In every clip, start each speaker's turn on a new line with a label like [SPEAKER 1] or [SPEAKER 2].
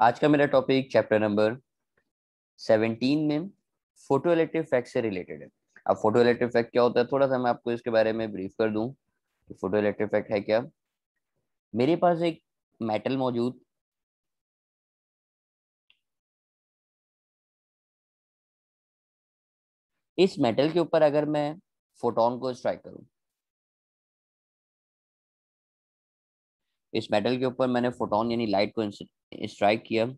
[SPEAKER 1] आज का मेरा टॉपिक चैप्टर नंबर सेवनटीन में फोटो इलेक्ट्रिक फैक्ट से रिलेटेड है अब फोटो इलेक्ट्रिक फैक्ट क्या होता है थोड़ा सा मैं आपको इसके बारे में
[SPEAKER 2] ब्रीफ कर दूं कि फोटो इलेक्ट्रिक फैक्ट है क्या मेरे पास एक मेटल मौजूद इस मेटल के ऊपर अगर मैं फोटोन को स्ट्राइक करूं इस मेटल के ऊपर मैंने फोटोन
[SPEAKER 1] यानी लाइट को स्ट्राइक किया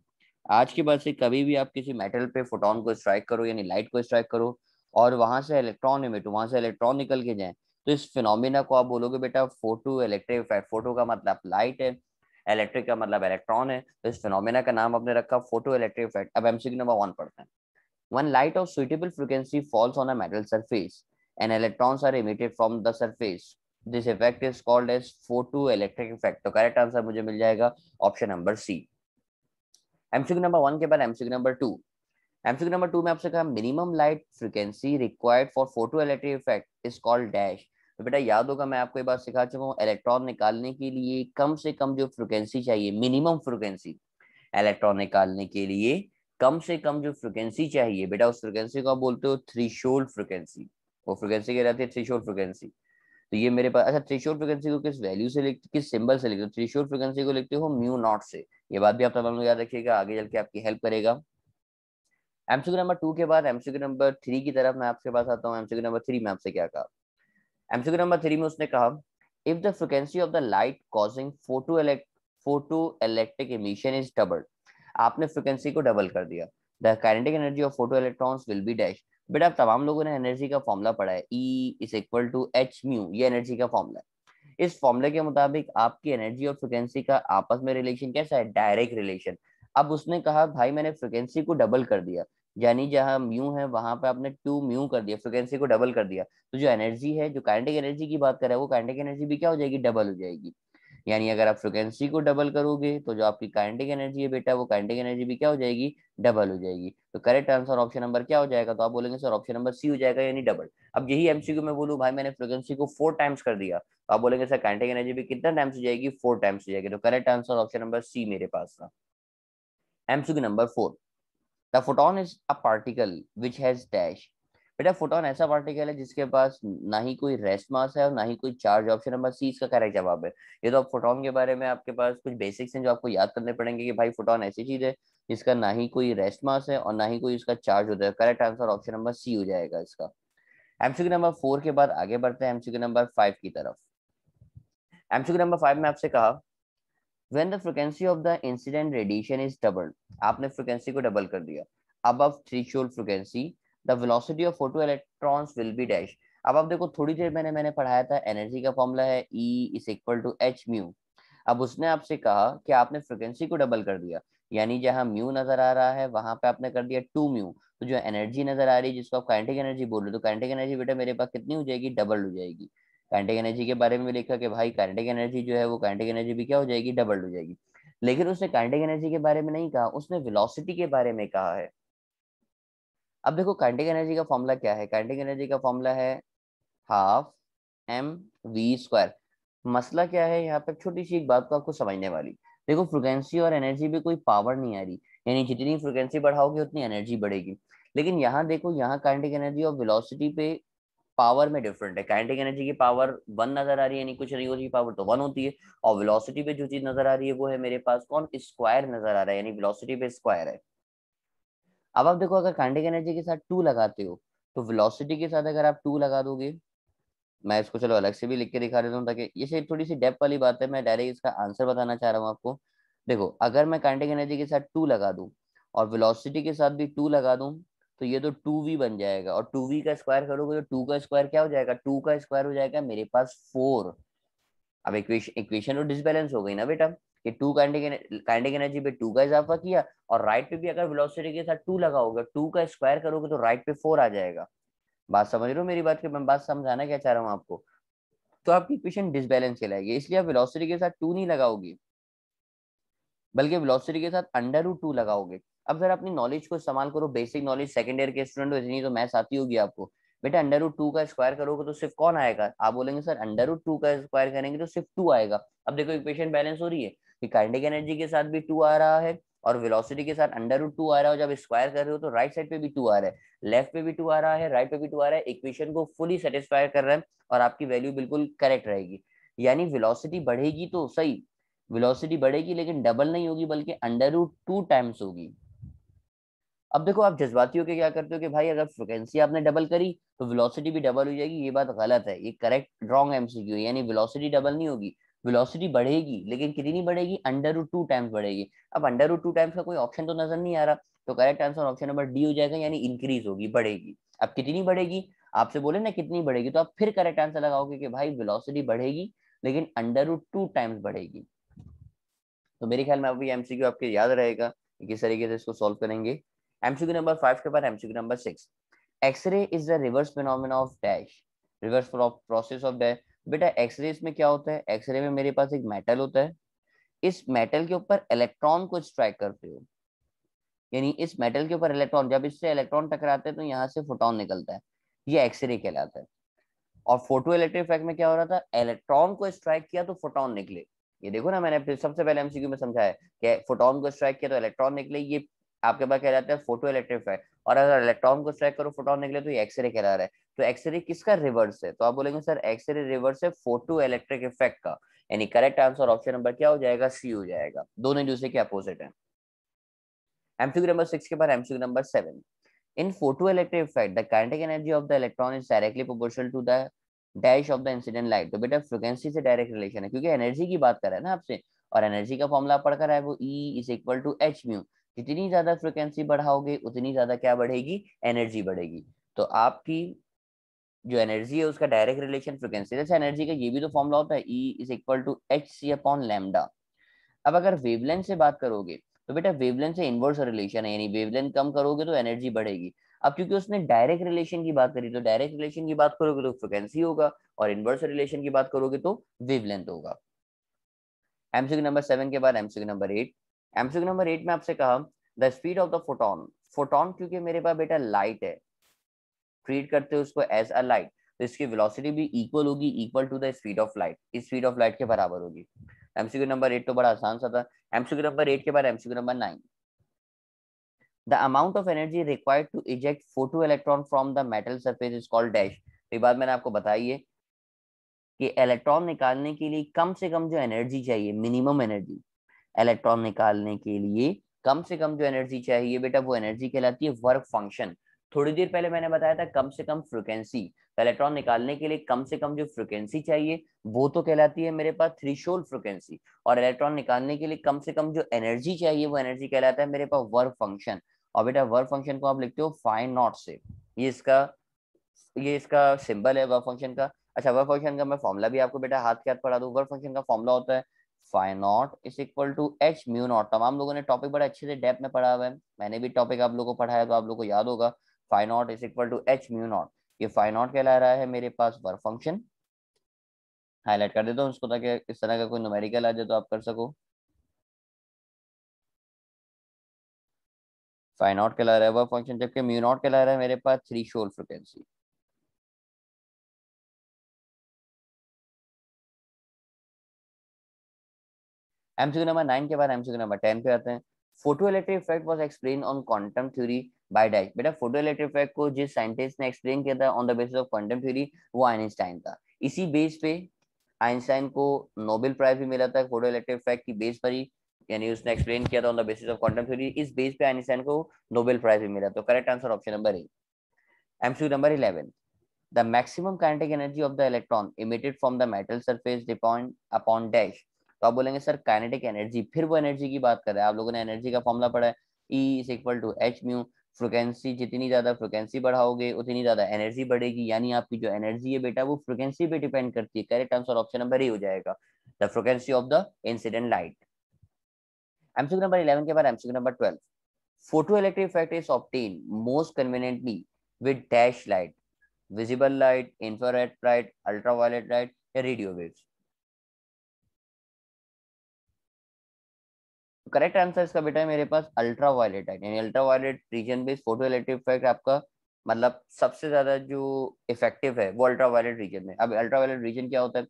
[SPEAKER 1] आज के बाद से कभी भी आप किसी मेटल पे फोटोन को स्ट्राइक करो यानी लाइट को स्ट्राइक करो और वहां से इलेक्ट्रॉन इमिट वहां से इलेक्ट्रॉन निकल के जाए तो इस फिनोमिना को आप बोलोगे बेटा फोटो इलेक्ट्रिक इफेक्ट फोटो का मतलब लाइट है इलेक्ट्रिक का मतलब इलेक्ट्रॉन है तो इस फिनोमिना का नाम आपने रखा फोटो इलेक्ट्रिक इफेक्ट अब एमसीक्यू नंबर वन पढ़ते हैं one light of suitable frequency falls on a metal surface and electrons are emitted from the surface this effect is called as photo electric effect तो correct answer मुझे मिल जाएगा option number C MCQ number one के बाद MCQ number two MCQ number two में आपसे कहा minimum light frequency required for photo electric effect is called dash तो बेटा याद होगा मैं आपको एक बार सिखा चुका हूँ इलेक्ट्रॉन निकालने के लिए कम से कम जो फ्रिक्वेंसी चाहिए मिनिमम फ्रिक्वेंसी इलेक्ट्रॉन निकालने के लिए कम से कम जो फ्रिक्वेंसी चाहिए बेटा उस फ्रिक्वेंसी को आप बोलते हो थ्री शोल्ड फ्रिक्वेंसी वो फ्रिक्वेंसी क्या रहती है थ्री शोल्ड फ्रिक्वेंसी तो ये मेरे पास अच्छा थ्रेशोल्ड फ्रिक्वेंसी को किस वैल्यू से लिखते किस सिंबल से लिखते हो थ्रेशोल्ड फ्रिक्वेंसी को लिखते हो म्यू नॉट से ये बात भी आप तमाम लोग याद रखिएगा आगे चल के आपकी हेल्प करेगा एमसीक्यू नंबर टू के बाद एमसीक्यू नंबर थ्री की तरफ मैं आपके पास आता हूँ एमसीक्यू नंबर थ्री में आपसे क्या कहा एमसीक्यू नंबर थ्री में उसने कहा if the frequency of the light causing photo photoelectric emission is double आपने फ्रिक्वेंसी को डबल कर दिया the kinetic energy of photo electrons will be dash बेटा तमाम लोगों ने एनर्जी का फॉर्मूला पढ़ा है E is equal to H mu ये एनर्जी का फॉर्मूला है इस फॉर्मूले के मुताबिक आपकी एनर्जी और फ्रिक्वेंसी का आपस में रिलेशन कैसा है डायरेक्ट रिलेशन अब उसने कहा भाई मैंने फ्रिक्वेंसी को डबल कर दिया यानी जहां म्यू है वहां पे आपने टू म्यू कर दिया फ्रिक्वेंसी को डबल कर दिया तो जो एनर्जी है जो काइनेटिक एनर्जी की बात कर रहा है वो काइनेटिक एनर्जी भी क्या हो जाएगी डबल हो जाएगी यानी अगर आप फ्रिक्वेंसी को डबल करोगे तो जो आपकी काइनेटिक एनर्जी है बेटा वो काइनेटिक एनर्जी भी क्या हो जाएगी डबल हो जाएगी तो करेक्ट आंसर ऑप्शन नंबर क्या हो जाएगा तो आप बोलेंगे सर ऑप्शन नंबर सी हो जाएगा यानी डबल अब यही एमसीक्यू में बोलूँ भाई मैंने फ्रिक्वेंसी को फोर टाइम्स कर दिया तो आप बोलेंगे सर काइनेटिक एनर्जी भी कितना टाइम्स हो जाएगी फोर टाइम्स हो जाएगी तो correct answer option number C मेरे पास था MCQ number four the photon is a particle which has dash बेटा फोटोन ऐसा पार्टिकल है जिसके पास ना ही कोई रेस्ट मास है और ना ही कोई चार्ज ऑप्शन नंबर सी इसका करेक्ट जवाब है ये तो आप फोटोन के बारे में आपके पास कुछ बेसिक्स हैं जो आपको याद करने पड़ेंगे कि भाई फोटोन ऐसी चीज है जिसका ना ही कोई रेस्ट मास है और ना ही कोई इसका चार्ज होता है correct answer option number C हो जाएगा इसका एमसीक्यू नंबर फोर के बाद आगे बढ़ते हैं एमसीक्यू नंबर फाइव की तरफ एमसीक्यू नंबर फाइव में आपसे कहा when the frequency of the incident radiation is double आपने फ्रिक्वेंसी को डबल कर दिया अब three threshold frequency the velocity of photo electrons will be dash अब आप देखो थोड़ी देर मैंने मैंने पढ़ाया था एनर्जी का फॉर्मूला है E is equal to H mu अब उसने आपसे कहा कि आपने फ्रिक्वेंसी को डबल कर दिया यानी जहां म्यू नजर आ रहा है वहां पे आपने कर दिया टू म्यू तो जो एनर्जी नजर आ रही है जिसको आप काइनेटिक एनर्जी बोल रहे हो तो काइनेटिक एनर्जी बेटा मेरे पास कितनी हो जाएगी डबल हो जाएगी काइनेटिक एनर्जी के बारे में लिखा कि भाई काइनेटिक एनर्जी जो है वो काइनेटिक एनर्जी भी क्या हो जाएगी डबल हो जाएगी लेकिन उसने काइनेटिक एनर्जी के बारे में नहीं कहा उसने विलोसिटी के बारे में कहा है अब देखो काइनेटिक एनर्जी का फॉर्मूला क्या है काइनेटिक एनर्जी का फॉर्मूला है हाफ एम वी स्क्वायर मसला क्या है यहाँ पे छोटी सी एक बात को आपको समझने वाली देखो फ्रिक्वेंसी और एनर्जी में कोई पावर नहीं आ रही यानी जितनी फ्रिक्वेंसी बढ़ाओगे उतनी एनर्जी बढ़ेगी लेकिन यहाँ देखो यहाँ काइनेटिक एनर्जी और वेलोसिटी पे पावर में डिफरेंट है काइनेटिक एनर्जी की पावर वन नजर आ रही है यानी कुछ नहीं होती पावर तो वन होती है और वेलोसिटी पे जो चीज नजर आ रही है वो है मेरे पास कौन स्क्वायर नजर आ रहा है यानी वेलोसिटी पे स्क्वायर है अब आप देखो अगर कांडिक एनर्जी के साथ टू लगाते हो तो वेलोसिटी के साथ अगर आप टू लगा दोगे मैं इसको चलो अलग से भी लिख के दिखा देता हूँ ताकि ये सिर्फ थोड़ी सी डेप वाली बात है मैं डायरेक्ट इसका आंसर बताना चाह रहा हूँ आपको देखो अगर मैं कांटिक एनर्जी के साथ टू लगा दूँ और वेलोसिटी के साथ भी टू लगा दूँ तो ये तो टू वी बन जाएगा और टू वी का स्क्वायर करोगे तो टू का स्क्वायर क्या हो जाएगा टू का स्क्वायर हो जाएगा मेरे पास फोर अब इक्वेशन इक्वेशन तो डिसबैलेंस हो गई ना बेटा कि टू काइनेटिक एनर्जी पे टू का इजाफा किया और राइट पे भी अगर वेलोसिटी के साथ टू लगाओगे टू का स्क्वायर करोगे तो राइट पे फोर आ जाएगा बात समझ रहे हो मेरी बात की मैं बात समझाना क्या चाह रहा हूँ आपको तो आपकी इक्वेशन डिसबैलेंस चलाएगी इसलिए आप वेलोसिटी के साथ टू नहीं लगाओगी बल्कि वेलोसिटी के साथ अंडर रूट टू लगाओगे अब जरा अपनी नॉलेज को इस्तेमाल करो बेसिक नॉलेज सेकंड ईयर के स्टूडेंट हो इतनी तो मैथ्स आती होगी आपको बेटा अंडर रूट टू का स्क्वायर करोगे तो सिर्फ कौन आएगा आप बोलेंगे सर अंडर रूट टू का स्क्वायर करेंगे तो सिर्फ टू आएगा अब देखो इक्वेशन बैलेंस हो रही है काइनेटिक एनर्जी के साथ भी टू आ रहा है और वेलोसिटी के साथ अंडर रूट टू आ रहा है जब स्क्वायर कर रहे हो तो राइट साइड पे भी टू आ रहा है लेफ्ट पे भी टू आ रहा है राइट पे भी टू आ रहा है इक्वेशन को फुली सेटिस्फाई कर रहा है और आपकी वैल्यू बिल्कुल करेक्ट रहेगी यानी वेलोसिटी बढ़ेगी तो सही वेलोसिटी बढ़ेगी लेकिन डबल नहीं होगी बल्कि अंडर रूट टू टाइम्स होगी अब देखो आप जज्बाती होकर क्या करते हो कि भाई अगर फ्रिक्वेंसी आपने डबल करी तो वेलोसिटी भी डबल हो जाएगी ये बात गलत है ये करेक्ट रॉन्ग एमसीक्यू यानी वेलोसिटी डबल नहीं होगी वेलोसिटी बढ़ेगी लेकिन कितनी बढ़ेगी अंडर रूट टू टाइम्स बढ़ेगी अब अंडर रूट टू टाइम्स का कोई ऑप्शन तो नजर नहीं आ रहा तो correct answer option number D हो जाएगा यानी इंक्रीज होगी बढ़ेगी अब कितनी बढ़ेगी आपसे बोले ना कितनी बढ़ेगी तो आप फिर करेक्ट आंसर लगाओगे कि भाई वेलोसिटी बढ़ेगी लेकिन अंडर रूट टू टाइम्स बढ़ेगी तो मेरे ख्याल में अभी एमसीक्यू आपके याद रहेगा किस तरीके से इसको सॉल्व करेंगे एमसीक्यू नंबर फाइव के बाद MCQ number six x ray is the reverse phenomena of dash reverse process of dash बेटा एक्सरे में क्या होता है एक्सरे में मेरे पास एक मेटल होता है इस मेटल के ऊपर इलेक्ट्रॉन को स्ट्राइक करते हो यानी इस मेटल के ऊपर इलेक्ट्रॉन जब इससे इलेक्ट्रॉन टकराते हैं तो यहाँ से फोटोन निकलता है ये एक्सरे कहलाता है और फोटो इलेक्ट्रिक इफेक्ट में क्या हो रहा था इलेक्ट्रॉन को स्ट्राइक किया तो फोटोन निकले ये देखो ना मैंने सबसे पहले एमसीक्यू में समझाया कि फोटोन को स्ट्राइक किया तो इलेक्ट्रॉन निकले ये आपके पास क्या जाता है फोटो इलेक्ट्रिक इलेक्ट्रिफाई और अगर इलेक्ट्रॉन को स्ट्राइक करो फोटोन निकले तो एक्सरे कह रहा है तो एक्सरे किसका रिवर्स है तो आप बोलेंगे सर एक्सरे रिवर्स है फोटो इलेक्ट्रिक इफेक्ट का यानी करेक्ट आंसर ऑप्शन नंबर क्या हो जाएगा सी हो जाएगा दोनों दूसरे के अपोजिट है एमसीक्यू नंबर सिक्स के बाद MCQ number seven in photo electric effect the kinetic energy of the electron is directly proportional to the dash of the incident light तो बेटा फ्रिक्वेंसी से डायरेक्ट रिलेशन है क्योंकि एनर्जी की बात कर रहे हैं ना आपसे और एनर्जी का फॉर्मूला पढ़कर है वो E is equal to H mu जितनी ज्यादा फ्रिक्वेंसी बढ़ाओगे उतनी ज्यादा क्या बढ़ेगी एनर्जी बढ़ेगी तो आपकी जो एनर्जी है उसका डायरेक्ट रिलेशन फ्रिक्वेंसी जैसे एनर्जी का ये भी तो फॉर्मूला होता है E is equal to H C upon lambda अब अगर वेवलेंथ से बात करोगे तो बेटा वेवलेंथ से इनवर्स रिलेशन है यानी वेवलेंथ कम करोगे तो एनर्जी बढ़ेगी अब क्योंकि उसने डायरेक्ट रिलेशन की बात करी तो डायरेक्ट रिलेशन की बात करोगे तो फ्रिक्वेंसी होगा और इनवर्स रिलेशन की बात करोगे तो वेवलेंथ होगा एमसीक्यू नंबर सेवन के बाद MCQ number eight MCQ number eight में आपसे कहा the speed of the photon photon क्योंकि मेरे पास बेटा लाइट है ट्रीट करते हैं उसको एज अ लाइट तो इसकी वेलोसिटी भी इक्वल होगी equal to the speed of light इस स्पीड ऑफ लाइट के बराबर होगी एमसीक्यू नंबर एट तो बड़ा आसान सा था एमसीक्यू नंबर एट के बाद MCQ number nine the amount of energy required to eject photo electron from the metal surface is called dash तो ये बात मैंने आपको बताई है कि इलेक्ट्रॉन निकालने के लिए कम से कम जो एनर्जी चाहिए मिनिमम एनर्जी इलेक्ट्रॉन निकालने के लिए कम से कम जो एनर्जी चाहिए बेटा वो एनर्जी कहलाती है वर्क फंक्शन थोड़ी देर पहले मैंने बताया था कम से कम फ्रिक्वेंसी तो इलेक्ट्रॉन निकालने के लिए कम से कम जो फ्रिक्वेंसी चाहिए वो तो कहलाती है मेरे पास थ्री शोल फ्रिक्वेंसी और इलेक्ट्रॉन निकालने के लिए कम से कम जो एनर्जी चाहिए वो एनर्जी कहलाता है मेरे पास वर्क फंक्शन और बेटा वर्क फंक्शन को आप लिखते हो फाइन नॉट से ये इसका ये इसका सिंबल है वर्क फंक्शन का अच्छा वर्क फंक्शन का मैं फॉर्मुला भी आपको बेटा हाथ के हाथ पढ़ा दूँ वर्क फंक्शन का फॉर्मुला होता है five naught is equal to H mu naught तमाम लोगों ने टॉपिक बड़ा अच्छे से डेप में पढ़ा हुआ है मैंने भी टॉपिक आप लोगों को पढ़ाया तो आप लोगों को याद होगा five naught is equal to H mu naught ये फाइव नॉट कहला रहा है मेरे पास वर्क फंक्शन हाईलाइट कर देता हूँ उसको ताकि इस तरह का कोई नोमेरिकल आ जाए तो आप कर सको
[SPEAKER 2] फाइव नॉट कहला रहा है वर्क फंक्शन जबकि म्यू नॉट कहला रहा है मेरे पास threshold frequency MCQ number nine के बाद एमसीक्यू
[SPEAKER 1] नंबर टेन पे आते हैं photo electric effect was explain on quantum theory by dike बेटा फोटो इलेक्ट्रिक इफेक्ट को जिस साइंटिस्ट ने एक्सप्लेन किया था on the basis of quantum theory वो आइंस्टाइन था इसी बेस पे आइंस्टाइन को नोबेल प्राइज भी मिला था फोटो इलेक्ट्रिक इफेक्ट की बेस पर ही यानी उसने एक्सप्लेन किया था on the basis of quantum theory इस बेस पे आइंस्टाइन को नोबेल प्राइज भी मिला तो correct answer option number A MCQ number 11 the maximum kinetic energy of the electron emitted from the metal surface depend upon dash तो आप बोलेंगे sir kinetic energy फिर वो एनर्जी की बात कर रहे हैं आप लोगों ने एनर्जी का फॉर्मला पढ़ा है E is equal to H mu frequency जितनी ज्यादा फ्रिक्वेंसी बढ़ाओगे उतनी ज्यादा एनर्जी बढ़ेगी यानी आपकी जो एनर्जी है बेटा वो फ्रिक्वेंसी पे डिपेंड करती है करेक्ट आंसर ऑप्शन नंबर ही हो जाएगा the frequency of the incident light MCQ number 11 के बाद MCQ number 12 electric effect is obtained most conveniently with dash light visible light infrared light ultraviolet light या radio waves correct answer इसका बेटा है मेरे पास अल्ट्रा वायलेट है यानी ultra violet region based photo electric effect आपका मतलब सबसे ज्यादा जो इफेक्टिव है वो अल्ट्रा वायलेट रीजन में अब अल्ट्रा वायलेट रीजन क्या होता है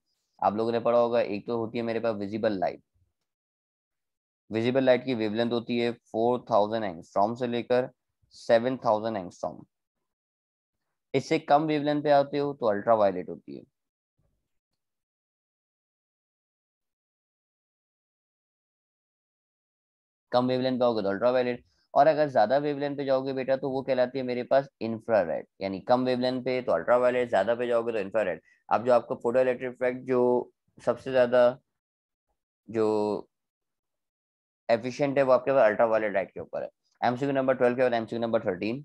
[SPEAKER 1] आप लोगों ने पढ़ा होगा एक तो होती है मेरे पास विजिबल लाइट विजिबल लाइट की वेवलेंथ होती है फोर थाउजेंड एंगस्ट्रॉम से लेकर सेवन थाउजेंड एंगस्ट्रॉम
[SPEAKER 2] इससे कम वेवलेंथ पे आते हो तो अल्ट्रा वायलेट होती है कम वेवलेंथ पे आओगे तो अल्ट्रावायलेट और अगर ज्यादा वेवलेंथ पे जाओगे बेटा तो वो कहलाती है मेरे पास
[SPEAKER 1] इंफ्रारेड यानी कम वेवलेंथ पे तो अल्ट्रावायलेट ज्यादा पे जाओगे तो इंफ्रारेड अब जो आपको फोटो इलेक्ट्रिक इफेक्ट जो सबसे ज्यादा जो एफिशिएंट है वो आपके पास अल्ट्रावायलेट लाइट के ऊपर है एमसीक्यू नंबर 12 के बाद MCQ number 13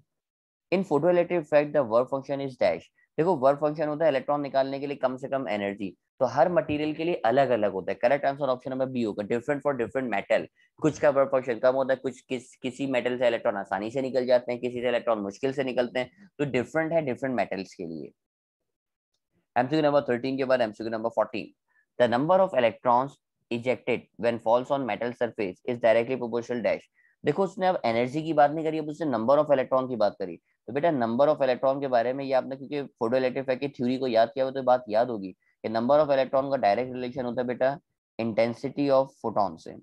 [SPEAKER 1] in photo electric effect the work function is dash देखो वर्क फंक्शन होता है इलेक्ट्रॉन निकालने के लिए कम से कम एनर्जी तो हर मटेरियल के लिए अलग अलग होता है correct answer option number B होगा डिफरेंट फॉर डिफरेंट मेटल कुछ का प्रोपोर्शन कम होता है कुछ किस किसी मेटल से इलेक्ट्रॉन आसानी से निकल जाते हैं किसी से इलेक्ट्रॉन मुश्किल से निकलते हैं तो डिफरेंट है डिफरेंट मेटल्स के लिए एमसीक्यू नंबर थर्टीन के बाद MCQ number fourteen the number of electron ejected when falls on metal surface is directly proportion dash देखो उसने अब एनर्जी की बात नहीं करी अब उसने नंबर ऑफ इलेक्ट्रॉन की बात करी तो बेटा नंबर ऑफ इलेक्ट्रॉन के बारे में ये आपने क्योंकि फोटो इलेक्ट्रिक की थ्योरी को याद किया हो तो बात याद होगी कि नंबर ऑफ इलेक्ट्रॉन का डायरेक्ट रिलेशन होता है बेटा इंटेंसिटी ऑफ फोटोन से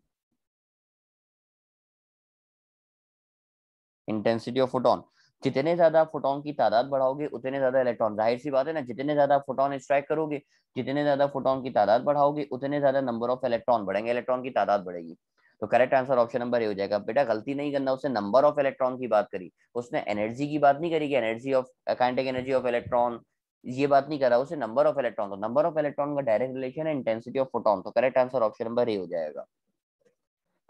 [SPEAKER 1] इंटेंसिटी ऑफ फोटोन जितने ज्यादा फोटोन की तादाद बढ़ाओगे उतने ज्यादा इलेक्ट्रॉन जाहिर सी बात है ना जितने ज्यादा फोटोन स्ट्राइक करोगे जितने ज्यादा फोटोन की तादाद बढ़ाओगे उतने ज्यादा नंबर ऑफ इलेक्ट्रॉन बढ़ेंगे इलेक्ट्रॉन की तादाद बढ़ेगी तो correct answer option number A हो जाएगा बेटा गलती नहीं करना उसने नंबर ऑफ इलेक्ट्रॉन की बात करी उसने एनर्जी की बात नहीं करी कि energy of kinetic energy of electron ये बात नहीं कर रहा उसे नंबर ऑफ इलेक्ट्रॉन तो नंबर ऑफ इलेक्ट्रॉन का डायरेक्ट रिलेशन है इंटेंसिटी ऑफ फोटोन तो correct answer option number A हो जाएगा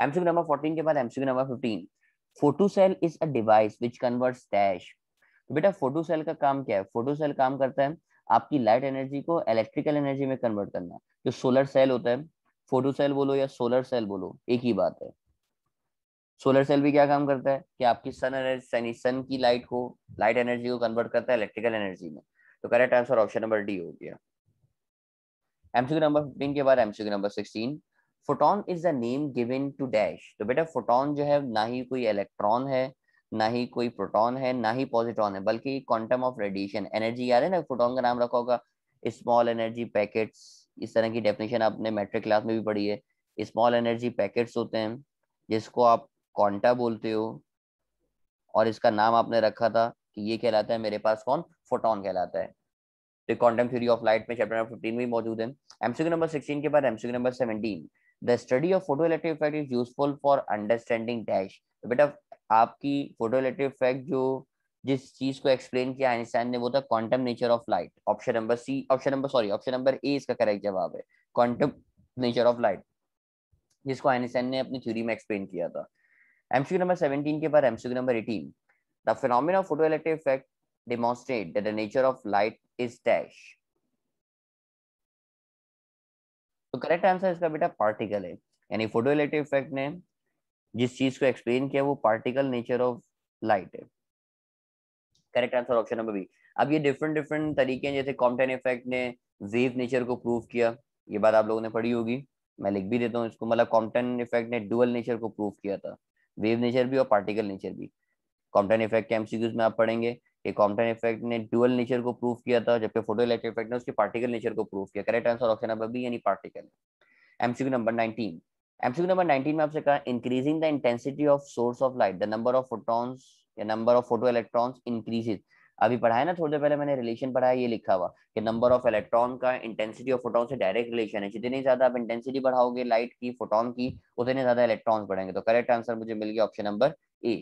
[SPEAKER 1] एमसीक्यू नंबर 14 के बाद MCQ number 15 photo cell is a device which converts dash तो बेटा फोटो सेल का काम क्या है फोटो सेल काम करता है आपकी लाइट एनर्जी को इलेक्ट्रिकल एनर्जी में कन्वर्ट करना जो सोलर सेल होता है फोटो सेल बोलो या सोलर सेल बोलो एक ही बात है सोलर सेल भी क्या काम करता है कि आपकी सन एनर्जी सन की लाइट को लाइट एनर्जी को कन्वर्ट करता है इलेक्ट्रिकल एनर्जी में तो correct answer option number D हो गया एमसीक्यू नंबर फिफ्टीन के बाद MCQ number sixteen photon is the name given to dash तो बेटा फोटोन जो है ना ही कोई इलेक्ट्रॉन है ना ही कोई प्रोटॉन है ना ही पॉजिट्रॉन है बल्कि क्वांटम ऑफ रेडिएशन एनर्जी याद है ना फोटोन का नाम रखा होगा स्मॉल एनर्जी पैकेट्स इस तरह की डेफिनेशन आपने मैट्रिक क्लास में भी पढ़ी है स्मॉल एनर्जी पैकेट्स होते हैं जिसको आप क्वांटा बोलते हो और इसका नाम आपने रखा था कि ये कहलाता है मेरे पास कौन फोटोन कहलाता है तो क्वांटम थ्योरी ऑफ लाइट में चैप्टर नंबर 15 में मौजूद है एमसीक्यू नंबर 16 के बाद MCQ number 17 the study of photoelectric effect is useful for understanding dash तो बेटा आपकी फोटोइलेक्ट्रिक इफेक्ट जो जिस चीज को एक्सप्लेन किया आइंस्टाइन ने वो था quantum nature of light option number C option number sorry option number A इसका करेक्ट जवाब है क्वांटम नेचर ऑफ लाइट जिसको आइंस्टाइन ने अपनी थ्योरी में एक्सप्लेन किया था एमसीक्यू नंबर 17 के बाद MCQ number 18 The phenomena of photoelectric effect demonstrate that the nature of light is dash. तो करेक्ट आंसर इसका बेटा पार्टिकल है यानी फोटोइलेक्ट्रिक इफेक्ट ने जिस चीज को एक्सप्लेन किया वो पार्टिकल नेचर ऑफ लाइट है correct answer option number B अब ये डिफरेंट डिफरेंट तरीके हैं जैसे कॉम्पटन इफेक्ट ने वेव नेचर को प्रूव किया ये बात आप लोगों ने पढ़ी होगी मैं लिख भी देता हूँ इसको मतलब कॉम्पटन इफेक्ट ने डुअल नेचर को प्रूव किया था वेव नेचर भी और पार्टिकल नेचर भी कॉम्पटन इफेक्ट के एमसीक्यूज में आप पढ़ेंगे कि कॉम्पटन इफेक्ट ने ड्यूअल नेचर को प्रूव किया था जबकि फोटो इलेक्ट्रिक इफेक्ट ने उसके पार्टिकल नेचर को प्रूव किया correct answer option number B यानी particle MCQ number nineteen MCQ number nineteen में आपसे कहा increasing the intensity of source of light the number of photons या number of photo electrons increases अभी पढ़ाया ना थोड़ी देर पहले मैंने रिलेशन पढ़ाया ये लिखा हुआ कि नंबर ऑफ इलेक्ट्रॉन का इंटेंसिटी ऑफ फोटोन से डायरेक्ट रिलेशन है जितने ज्यादा आप इंटेंसिटी बढ़ाओगे लाइट की फोटोन की उतने ज्यादा इलेक्ट्रॉन्स बढ़ेंगे तो करेक्ट आंसर मुझे मिल गया option number A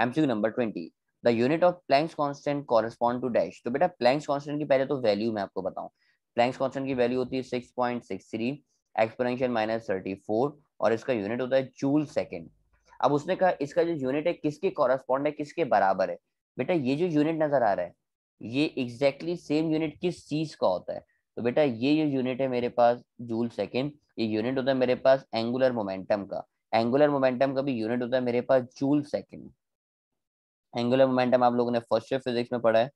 [SPEAKER 1] MCQ number twenty the unit of Planck's constant correspond to dash तो बेटा प्लैंक्स कॉन्स्टेंट की पहले तो वैल्यू मैं आपको बताऊँ प्लैंक्स कॉन्स्टेंट की वैल्यू होती है six point six three exponential minus thirty four और इसका यूनिट होता है जूल सेकेंड अब उसने कहा इसका जो यूनिट है किसके कॉरेस्पॉन्ड है किसके बराबर है बेटा ये जो यूनिट नजर आ रहा है ये एग्जैक्टली सेम यूनिट किस चीज का होता है तो बेटा ये जो यूनिट है मेरे पास जूल सेकेंड ये यूनिट होता है मेरे पास एंगुलर मोमेंटम का एंगुलर मोमेंटम का भी यूनिट होता है मेरे पास जूल सेकेंड एंगुलर मोमेंटम आप लोगों ने फर्स्ट ईयर फिजिक्स में पढ़ा है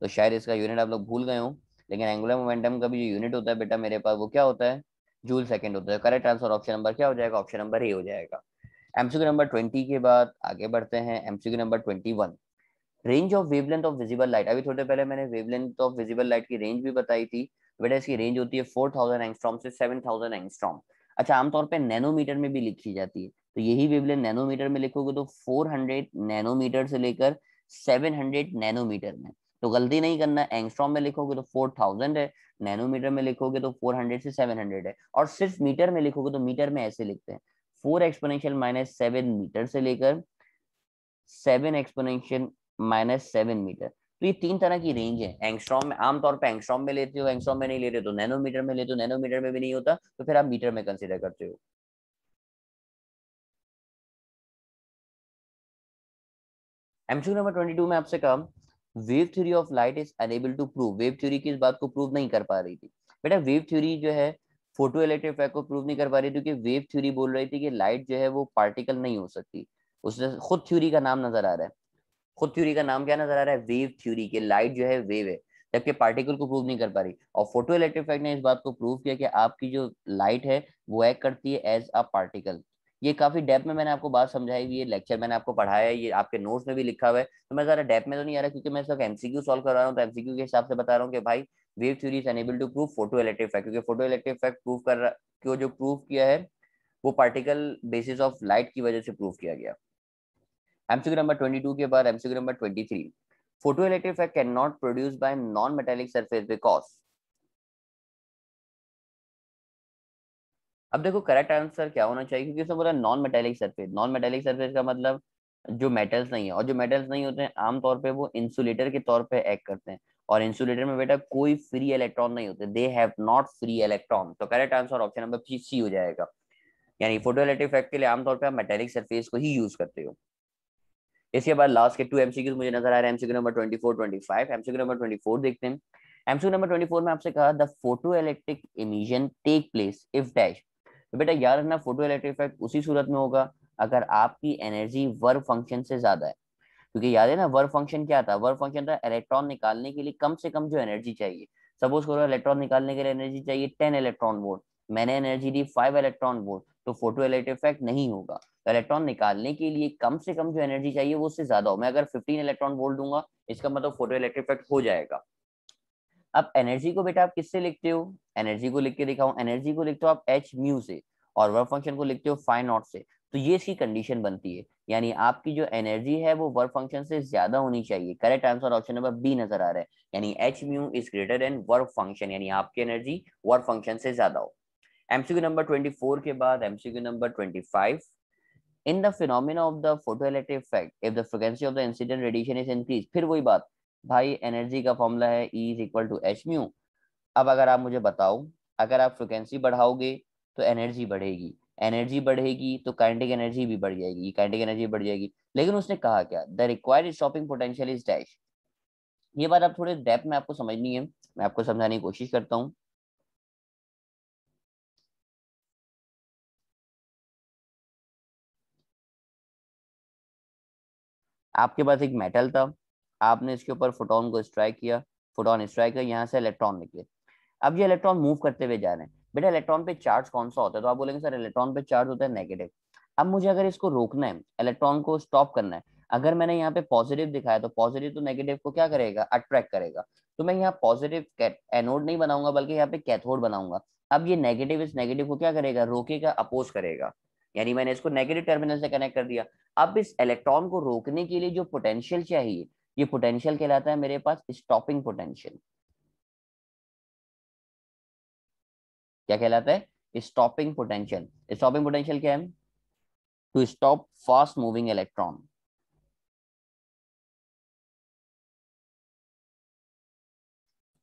[SPEAKER 1] तो शायद इसका यूनिट आप लोग भूल गए हो लेकिन एंगुलर मोमेंटम का भी जो यूनिट होता है बेटा मेरे पास वो क्या होता है जूल सेकंड होता है करेक्ट आंसर ऑप्शन नंबर क्या हो जाएगा ऑप्शन नंबर ए हो जाएगा एमसीक्यू नंबर ट्वेंटी के बाद आगे बढ़ते हैं MCQ number twenty one range of wavelength of visible light अभी थोड़े पहले मैंने वेवलेंथ ऑफ विजिबल लाइट की रेंज भी बताई थी बेटा इसकी रेंज होती है फोर थाउजेंड एंगस्ट्रॉम से सेवन थाउजेंड एंगस्ट्रॉम अच्छा आमतौर पर नैनोमीटर में भी लिखी जाती है तो यही वेवलेंथ नैनोमीटर में लिखोगे तो 400 नैनोमीटर से लेकर 700 नैनोमीटर में तो गलती नहीं करना एंगस्ट्रॉम में लिखोगे तो 4000 है नैनोमीटर में लिखोगे तो 400 से 700 है और सिर्फ मीटर में लिखोगे तो मीटर में ऐसे लिखते हैं four exponential minus seven metre से लेकर seven exponential minus seven metre तो ये तीन तरह की रेंज है एंगस्ट्रॉम में आमतौर पर एंगस्ट्रॉम में लेते हो एंगस्ट्रॉम में नहीं लेते हो तो
[SPEAKER 2] नैनोमीटर में लेते हो नैनोमीटर में भी नहीं होता तो फिर आप मीटर में कंसिडर करते हो एमसीक्यू नंबर ट्वेंटी टू में आपसे
[SPEAKER 1] कहा wave theory of light is unable to prove wave theory की इस बात को प्रूव नहीं कर पा रही थी बेटा वेव थ्योरी जो है फोटो इलेक्ट्रिक इफेक्ट को प्रूव नहीं कर पा रही थी क्योंकि वेव थ्योरी बोल रही थी कि लाइट जो है वो पार्टिकल नहीं हो सकती उसने खुद थ्योरी का नाम नजर आ रहा है खुद थ्योरी का नाम क्या नजर आ रहा है वेव थ्योरी के लाइट जो है वेव है जबकि पार्टिकल को प्रूव नहीं कर पा रही और फोटो इलेक्ट्रिक इफेक्ट ने इस बात को प्रूव किया कि आपकी जो लाइट है वो एक्ट करती है एज अ पार्टिकल ये काफी डेप में मैंने आपको बात समझाई हुई है लेक्चर मैंने आपको पढ़ाया है ये आपके नोट्स में भी लिखा हुआ है तो मैं जरा डेप में तो नहीं आ रहा क्योंकि मैं सबका एमसीक्यू सॉल्व करा रहा हूँ तो एमसीक्यू के हिसाब से बता रहा हूँ कि भाई wave theory is unable to prove photo electric effect क्योंकि फोटो इलेक्ट्रिक इफेक्ट प्रूव कर रहा को जो प्रूव किया है वो पार्टिकल बेसिस ऑफ लाइट की वजह से प्रूव किया गया एमसीक्यू नंबर ट्वेंटी टू के बाद MCQ number twenty three photo electric effect can not produce by non metallic surface because अब देखो करेक्ट आंसर क्या होना चाहिए क्योंकि उसने बोला non metallic surface non metallic surface का मतलब जो मेटल्स नहीं है और जो मेटल्स नहीं होते हैं आमतौर पर वो इंसुलेटर के तौर पर एक्ट करते हैं और इंसुलेटर में बेटा कोई फ्री इलेक्ट्रॉन नहीं होते they have not free electron तो correct answer option number C हो जाएगा यानी फोटो इफेक्ट के लिए आमतौर पर आप मेटेलिक सरफेस को ही यूज करते हो इसके बाद लास्ट के टू एमसीक्यूज मुझे नजर आ रहे हैं एमसीक्यू नंबर 24 25 एमसीक्यू नंबर 24 देखते हैं एमसीक्यू नंबर 24 में आपसे कहा the photoelectric emission take place if dash तो बेटा याद रखना फोटो इलेक्ट्रिक इफेक्ट उसी सूरत में होगा अगर आपकी एनर्जी वर्क फंक्शन से ज्यादा है क्योंकि याद है ना वर्क फंक्शन क्या था वर्क फंक्शन था इलेक्ट्रॉन निकालने के लिए कम से कम जो एनर्जी चाहिए सपोज करो इलेक्ट्रॉन निकालने के लिए एनर्जी चाहिए टेन इलेक्ट्रॉन वोट मैंने एनर्जी दी फाइव इलेक्ट्रॉन वोट तो फोटो इलेक्ट्रिक इफेक्ट नहीं होगा इलेक्ट्रॉन निकालने के लिए कम से कम जो एनर्जी चाहिए वो उससे ज्यादा हो मैं अगर फिफ्टीन इलेक्ट्रॉन वोल्ट दूंगा इसका मतलब फोटो इलेक्ट्रिक इफेक्ट हो जाएगा अब एनर्जी को बेटा आप किससे लिखते हो एनर्जी को लिख के दिखाओ एनर्जी को लिखते हो आप एच म्यू से और वर्क फंक्शन को लिखते हो फाइव नॉट से तो ये इसकी कंडीशन बनती है यानी आपकी जो एनर्जी है वो वर्क फंक्शन से ज्यादा होनी चाहिए correct answer option number B नजर आ रहा है यानी h mu is greater than work function यानी आपकी एनर्जी वर्क फंक्शन से ज्यादा हो एमसीक्यू नंबर ट्वेंटी फोर के बाद MCQ number twenty 25 in the phenomena of the photoelectric effect if the frequency of the incident radiation is increase फिर वही बात भाई एनर्जी का फॉर्मूला है E is equal to H mu अब अगर आप मुझे बताओ अगर आप फ्रिक्वेंसी बढ़ाओगे तो एनर्जी बढ़ेगी एनर्जी बढ़ेगी तो काइनेटिक एनर्जी भी बढ़ जाएगी काइनेटिक एनर्जी बढ़ जाएगी लेकिन उसने कहा क्या the required stopping potential is dash
[SPEAKER 2] ये बात आप थोड़े डेप में आपको समझनी है मैं आपको समझाने की कोशिश करता हूँ आपके पास एक मेटल था
[SPEAKER 1] आपने इसके ऊपर फोटोन को स्ट्राइक किया फोटोन स्ट्राइक किया यहाँ से इलेक्ट्रॉन निकले अब ये इलेक्ट्रॉन मूव करते हुए जा रहे हैं बेटा इलेक्ट्रॉन पे चार्ज कौन सा होता है तो आप बोलेंगे सर इलेक्ट्रॉन पे चार्ज होता है नेगेटिव अब मुझे अगर इसको रोकना है इलेक्ट्रॉन को स्टॉप करना है अगर मैंने यहाँ पे पॉजिटिव दिखाया तो पॉजिटिव तो नेगेटिव को क्या करेगा अट्रैक्ट करेगा तो मैं यहाँ पॉजिटिव एनोड नहीं बनाऊंगा बल्कि यहाँ पे कैथोड बनाऊंगा अब ये नेगेटिव इस नेगेटिव को क्या करेगा रोकेगा अपोज करेगा यानी मैंने इसको नेगेटिव टर्मिनल से कनेक्ट कर दिया अब इस इलेक्ट्रॉन को रोकने के लिए जो पोटेंशियल चाहिए ये पोटेंशियल कहलाता है मेरे पास स्टॉपिंग पोटेंशियल क्या कहलाता है स्टॉपिंग पोटेंशियल स्टॉपिंग पोटेंशियल क्या है
[SPEAKER 2] to stop fast moving electron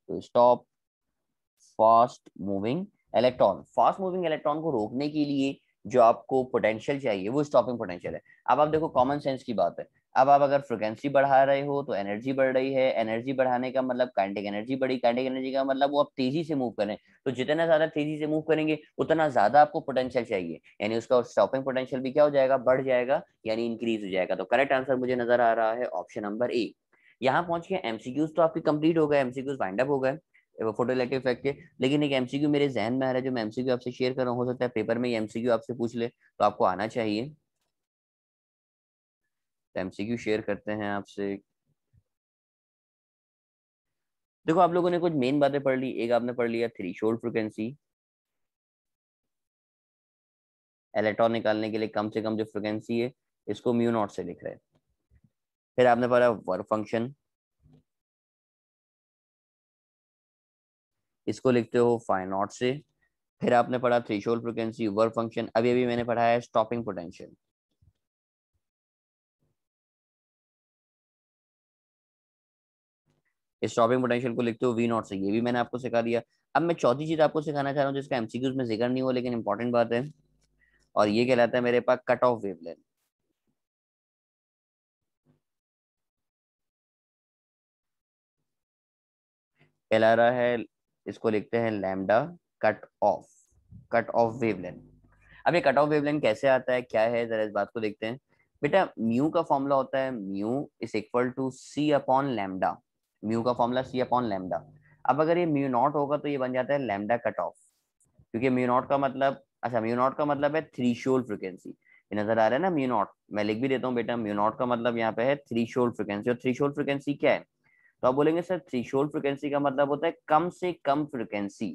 [SPEAKER 2] to stop fast
[SPEAKER 1] moving electron fast moving electron को रोकने के लिए जो आपको पोटेंशियल चाहिए वो स्टॉपिंग पोटेंशियल है अब आप देखो कॉमन सेंस की बात है अब आप अगर फ्रिक्वेंसी बढ़ा रहे हो तो एनर्जी बढ़ रही है एनर्जी बढ़ाने का मतलब काइनेटिक एनर्जी बढ़ी काइनेटिक एनर्जी का मतलब वो आप तेजी से मूव करें तो जितना ज्यादा तेजी से मूव करेंगे उतना ज्यादा आपको पोटेंशियल चाहिए यानी उसका स्टॉपिंग पोटेंशियल भी क्या हो जाएगा बढ़ जाएगा यानी इंक्रीज हो जाएगा तो करेक्ट आंसर मुझे नजर आ रहा है ऑप्शन नंबर ए यहाँ पहुंच के एमसीक्यूज तो आपके कंप्लीट हो गए एमसीक्यूज वाइंड अप हो गए फोटो इलेक्ट्रिक इफेक्ट के लेकिन एक एमसीक्यू मेरे जहन में आ रहा है जो मैं एमसीक्यू आपसे शेयर कर रहा हूँ हो सकता है पेपर में ये एमसीक्यू आपसे पूछ ले तो आपको आना चाहिए एमसीक्यू शेयर करते हैं आपसे देखो आप लोगों ने कुछ मेन बातें पढ़ ली एक आपने पढ़ लिया थ्री शोल्ड फ्रिक्वेंसी इलेक्ट्रॉन निकालने के लिए कम से कम जो फ्रिक्वेंसी है इसको म्यू नॉट से लिख रहे हैं फिर आपने पढ़ा वर्क फंक्शन इसको लिखते हो फाइव
[SPEAKER 2] नॉट से फिर आपने पढ़ा threshold frequency work function अभी अभी मैंने पढ़ा है स्टॉपिंग पोटेंशियल स्टॉपिंग पोटेंशियल को लिखते हो वी नॉट से ये भी मैंने आपको सिखा दिया अब मैं चौथी चीज
[SPEAKER 1] आपको सिखाना चाह रहा हूँ जिसका एमसीक्यूज में जिक्र नहीं हो लेकिन इंपॉर्टेंट बात है और ये कहलाता है मेरे पास कट
[SPEAKER 2] ऑफ वेवलेंथ कहला रहा है इसको लिखते हैं lambda
[SPEAKER 1] cut off cut off wavelength अब ये कट ऑफ वेवलेंथ कैसे आता है क्या है जरा इस बात को देखते हैं बेटा म्यू का फॉर्मूला होता है mu is equal to c upon lambda mu का फॉर्मूला सी अपॉन लेमडा अब अगर ये म्यू नॉट होगा तो ये बन जाता है लेमडा कट ऑफ क्योंकि म्यू नॉट का मतलब अच्छा म्यू नॉट का मतलब है थ्री शोल फ्रिक्वेंसी ये नजर आ रहा है ना म्यू नॉट मैं लिख भी देता हूँ बेटा म्यू नॉट का मतलब यहाँ पे है थ्री शोल फ्रिक्वेंसी और थ्री शोल फ्रिक्वेंसी क्या है तो आप बोलेंगे सर थ्री शोल फ्रिक्वेंसी का मतलब होता है कम से कम फ्रिक्वेंसी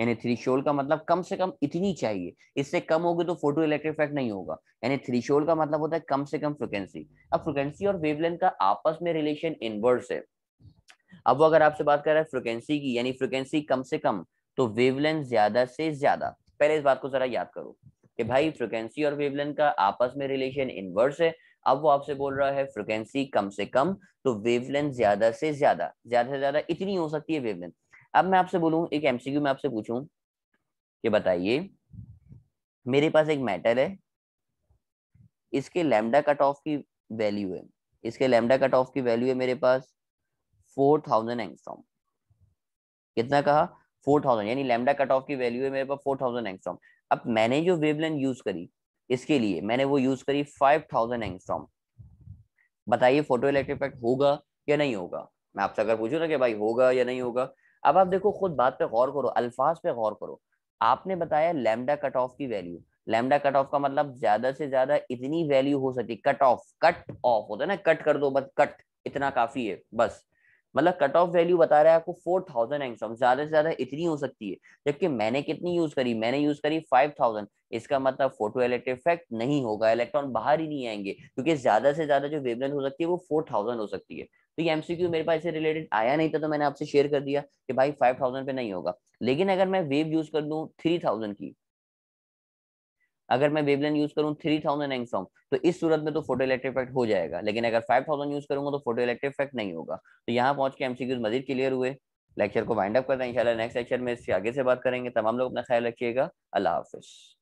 [SPEAKER 1] यानी थ्री शोल का मतलब कम से कम इतनी चाहिए इससे कम होगी तो फोटो इलेक्ट्रिक इफेक्ट नहीं होगा यानी थ्री शोल का मतलब होता है कम से कम फ्रिक्वेंसी अब फ्रिक्वेंसी और वेवलेंथ का आपस में रिलेशन इनवर्स है अब वो अगर आपसे बात कर रहा है फ्रिक्वेंसी की यानी फ्रिक्वेंसी कम से कम तो वेवलेंथ ज्यादा से ज्यादा पहले इस बात को जरा याद करो कि भाई फ्रिक्वेंसी और वेवलेंथ का आपस में रिलेशन इनवर्स है अब वो आपसे बोल रहा है फ्रिक्वेंसी कम से कम तो वेवलेंथ ज्यादा से ज्यादा ज्यादा से ज्यादा इतनी हो सकती है वेवलेंथ अब मैं आपसे बोलूं एक एमसीक्यू में आपसे पूछूं कि बताइए मेरे पास एक मैटर है इसके लैमडा कट ऑफ की वैल्यू है इसके लैमडा कट ऑफ की वैल्यू है मेरे पास फोर थाउजेंड एंगस्ट्रॉम कितना कहा फोर थाउजेंड यानी लेमडा कट ऑफ की वैल्यू है मेरे पास फोर थाउजेंड एंगस्ट्रॉम अब मैंने जो वेवलेंथ यूज करी इसके लिए मैंने वो यूज करी फाइव थाउजेंड एंगस्ट्रॉम बताइए फोटो इलेक्ट्रिक इफेक्ट होगा या नहीं होगा मैं आपसे अगर पूछू ना कि भाई होगा या नहीं होगा अब आप देखो खुद बात पे गौर करो अल्फाज पे गौर करो आपने बताया लेमडा कट ऑफ की वैल्यू लेमडा कट ऑफ का मतलब ज्यादा से ज्यादा इतनी वैल्यू हो सकती कट ऑफ कट ऑफ होता है ना कट कर दो बस कट इतना काफी है बस मतलब कट ऑफ वैल्यू बता रहा है आपको फोर थाउजेंड एंगस्ट्रॉम ज्यादा से ज्यादा इतनी हो सकती है जबकि मैंने कितनी यूज करी मैंने यूज करी फाइव थाउजेंड इसका मतलब फोटो इलेक्ट्रिक इफेक्ट नहीं होगा इलेक्ट्रॉन बाहर ही नहीं आएंगे क्योंकि ज्यादा से ज्यादा जो वेवलेंथ हो सकती है वो फोर थाउजेंड हो सकती है तो ये एमसीक्यू मेरे पास इससे रिलेटेड आया नहीं था तो मैंने आपसे शेयर कर दिया कि भाई फाइव थाउजेंड पे नहीं होगा लेकिन अगर मैं वेव यूज कर दूं थ्री थाउजेंड की अगर मैं वेवलेंथ यूज करूँ थ्री थाउजेंड एंगस्ट्रॉम तो इस सूरत में तो फोटो इलेक्ट्रिक इफेक्ट हो जाएगा लेकिन अगर फाइव थाउजेंड यूज करूंगा तो फोटो इलेक्ट्रिक इफेक्ट नहीं होगा तो यहाँ पहुंच के एमसीक्यूज मजीद क्लियर हुए लेक्चर को वाइंड अप करते हैं इंशाल्लाह नेक्स्ट लेक्चर में इससे आगे से बात
[SPEAKER 2] करेंगे तमाम लोग अपना ख्याल रखिएगा अल्लाह हाफिज़